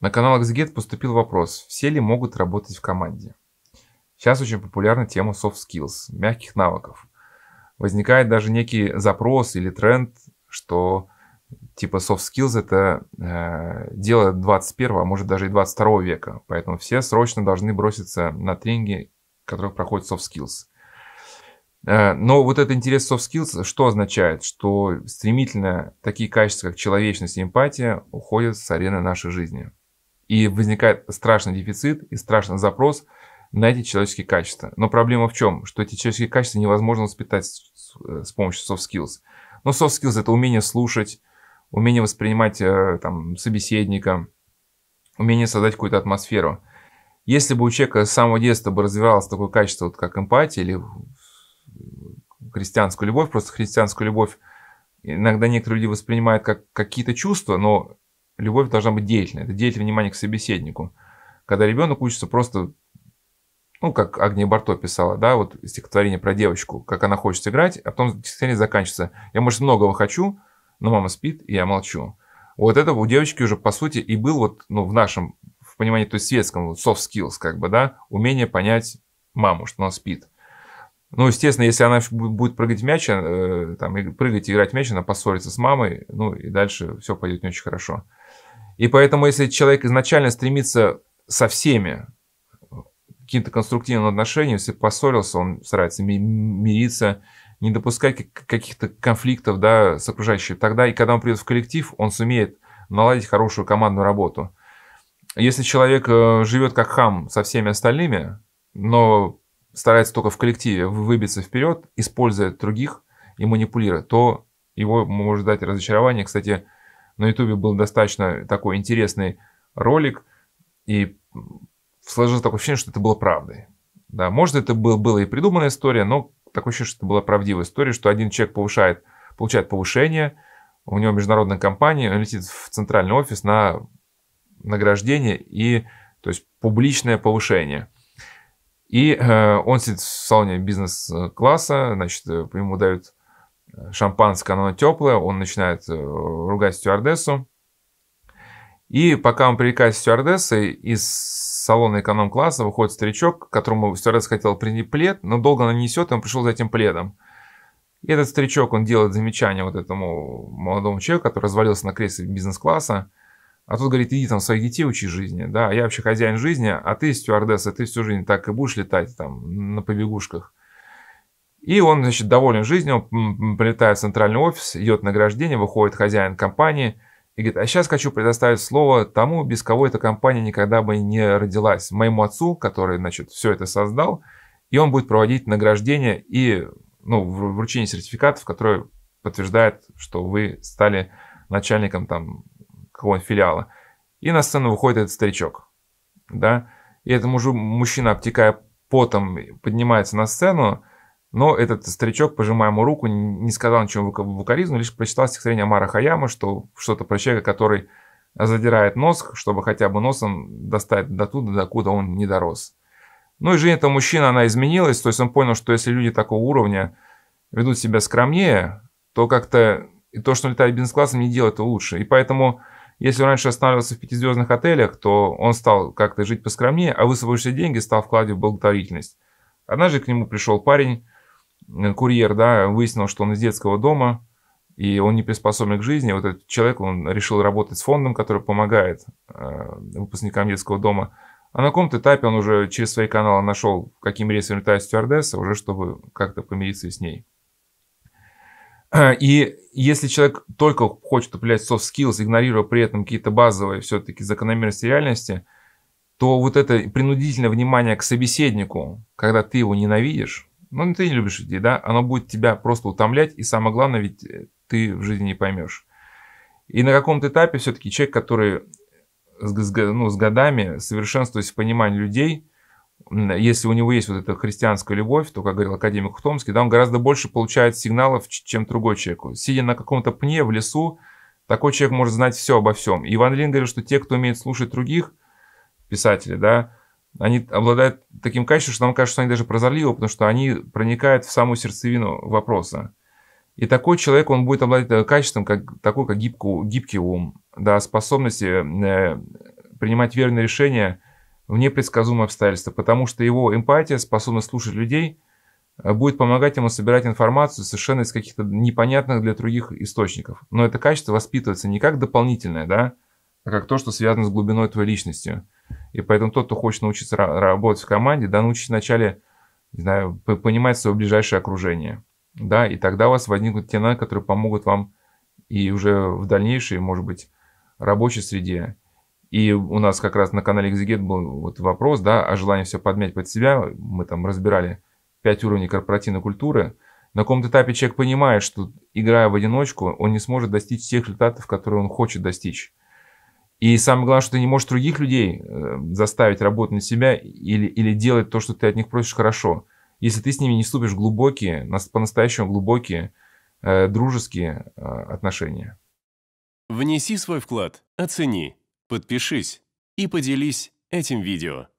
На канал XGET поступил вопрос, все ли могут работать в команде. Сейчас очень популярна тема soft skills, мягких навыков. Возникает даже некий запрос или тренд, что типа soft skills это э, дело 21, а может даже и 22 века. Поэтому все срочно должны броситься на тренинги, в которых проходят soft skills. Э, но вот этот интерес soft skills что означает? Что стремительно такие качества, как человечность и эмпатия, уходят с арены нашей жизни. И возникает страшный дефицит и страшный запрос на эти человеческие качества. Но проблема в чем? Что эти человеческие качества невозможно воспитать с, э, с помощью soft skills. Но soft skills это умение слушать, умение воспринимать э, там, собеседника, умение создать какую-то атмосферу. Если бы у человека с самого детства бы развивалось такое качество, вот как эмпатия или христианскую любовь, просто христианскую любовь иногда некоторые люди воспринимают как какие-то чувства, но любовь должна быть деятельной. Это деятельное внимание к собеседнику. Когда ребенок учится просто, ну, как Агния Барто писала, да, вот стихотворение про девочку, как она хочет играть, а потом стихотворение заканчивается. Я, может, многого хочу, но мама спит, и я молчу. Вот это у девочки уже, по сути, и был вот, ну, в нашем в понимании, то есть светском, вот soft skills, как бы, да, умение понять маму, что она спит. Ну, естественно, если она будет прыгать мяч, э, там, прыгать и играть мяч, она поссорится с мамой, ну, и дальше все пойдет не очень хорошо. И поэтому, если человек изначально стремится со всеми к каким-то конструктивным отношениям, если поссорился, он старается мириться, не допускать каких-то конфликтов да, с окружающими. Тогда и когда он придет в коллектив, он сумеет наладить хорошую командную работу. Если человек э, живет как хам со всеми остальными, но старается только в коллективе выбиться вперед, используя других и манипулируя, то его может дать разочарование. Кстати, на Ютубе был достаточно такой интересный ролик, и сложилось такое ощущение, что это было правдой. Да, может, это был, была и придуманная история, но такое ощущение, что это была правдивая история, что один человек повышает, получает повышение, у него международная компания, он летит в центральный офис на награждение и, то есть, публичное повышение. И э, он сидит в салоне бизнес-класса, значит, э, ему дают шампанское, оно теплое, он начинает э, ругать стюардессу. И пока он привлекает стюардесса, из салона эконом-класса выходит старичок, которому стюардесса хотел принять плед, но долго она несет, и он пришел за этим пледом. И этот старичок, он делает замечание вот этому молодому человеку, который развалился на кресле бизнес-класса, а тут говорит, иди там своих детей учи жизни, да, я вообще хозяин жизни, а ты стюардесса, ты всю жизнь так и будешь летать там на побегушках. И он, значит, доволен жизнью, он прилетает в центральный офис, идет награждение, выходит хозяин компании и говорит, а сейчас хочу предоставить слово тому, без кого эта компания никогда бы не родилась, моему отцу, который, значит, все это создал, и он будет проводить награждение и ну, вручение сертификатов, которые подтверждает, что вы стали начальником там какого-нибудь филиала. И на сцену выходит этот старичок, да, и этому же мужчина, обтекая потом, поднимается на сцену, но этот старичок, пожимая ему руку, не сказал ничего вукаризну, лишь прочитал стихотворение Амара Хаяма, что что-то про человека, который задирает нос, чтобы хотя бы носом достать до туда, докуда он не дорос. Ну и жизнь этого мужчины, она изменилась, то есть он понял, что если люди такого уровня ведут себя скромнее, то как-то и то, что он летает бизнес-классом, не делает это лучше. И поэтому, если он раньше останавливался в пятизвездных отелях, то он стал как-то жить поскромнее, а высвоившиеся деньги стал вкладывать в благотворительность. Однажды к нему пришел парень, Э, курьер, да, выяснил, что он из детского дома, и он не приспособлен к жизни. Вот этот человек, он решил работать с фондом, который помогает э, выпускникам детского дома. А на каком-то этапе он уже через свои каналы нашел, каким рейсом летает стюардесса, уже чтобы как-то помириться с ней. И если человек только хочет управлять soft skills, игнорируя при этом какие-то базовые все-таки закономерности реальности, то вот это принудительное внимание к собеседнику, когда ты его ненавидишь, ну ты не любишь людей, да, оно будет тебя просто утомлять, и самое главное, ведь э, ты в жизни не поймешь. И на каком-то этапе все-таки человек, который с, с, ну, с годами совершенствуясь в понимании людей, если у него есть вот эта христианская любовь, то, как говорил академик Хтомский, да, он гораздо больше получает сигналов, чем другой человек. Сидя на каком-то пне в лесу, такой человек может знать все обо всем. Иван Лин говорил, что те, кто умеет слушать других писателей, да, они обладают таким качеством, что нам кажется, что они даже прозорливы, потому что они проникают в самую сердцевину вопроса. И такой человек, он будет обладать э, качеством, как, такой, как гибко, гибкий ум, да, способности э, принимать верные решения в непредсказуемые обстоятельства, потому что его эмпатия, способность слушать людей, э, будет помогать ему собирать информацию совершенно из каких-то непонятных для других источников. Но это качество воспитывается не как дополнительное, да, а как то, что связано с глубиной твоей личностью. И поэтому тот, кто хочет научиться работать в команде, да, научись вначале, не знаю, понимать свое ближайшее окружение. Да, и тогда у вас возникнут те навыки, которые помогут вам и уже в дальнейшей, может быть, рабочей среде. И у нас как раз на канале Exegate был вот вопрос, да, о желании все подмять под себя. Мы там разбирали пять уровней корпоративной культуры. На каком-то этапе человек понимает, что играя в одиночку, он не сможет достичь тех результатов, которые он хочет достичь. И самое главное, что ты не можешь других людей э, заставить работать на себя или, или делать то, что ты от них просишь хорошо. Если ты с ними не вступишь глубокие, по-настоящему глубокие, э, дружеские э, отношения. Внеси свой вклад, оцени, подпишись и поделись этим видео.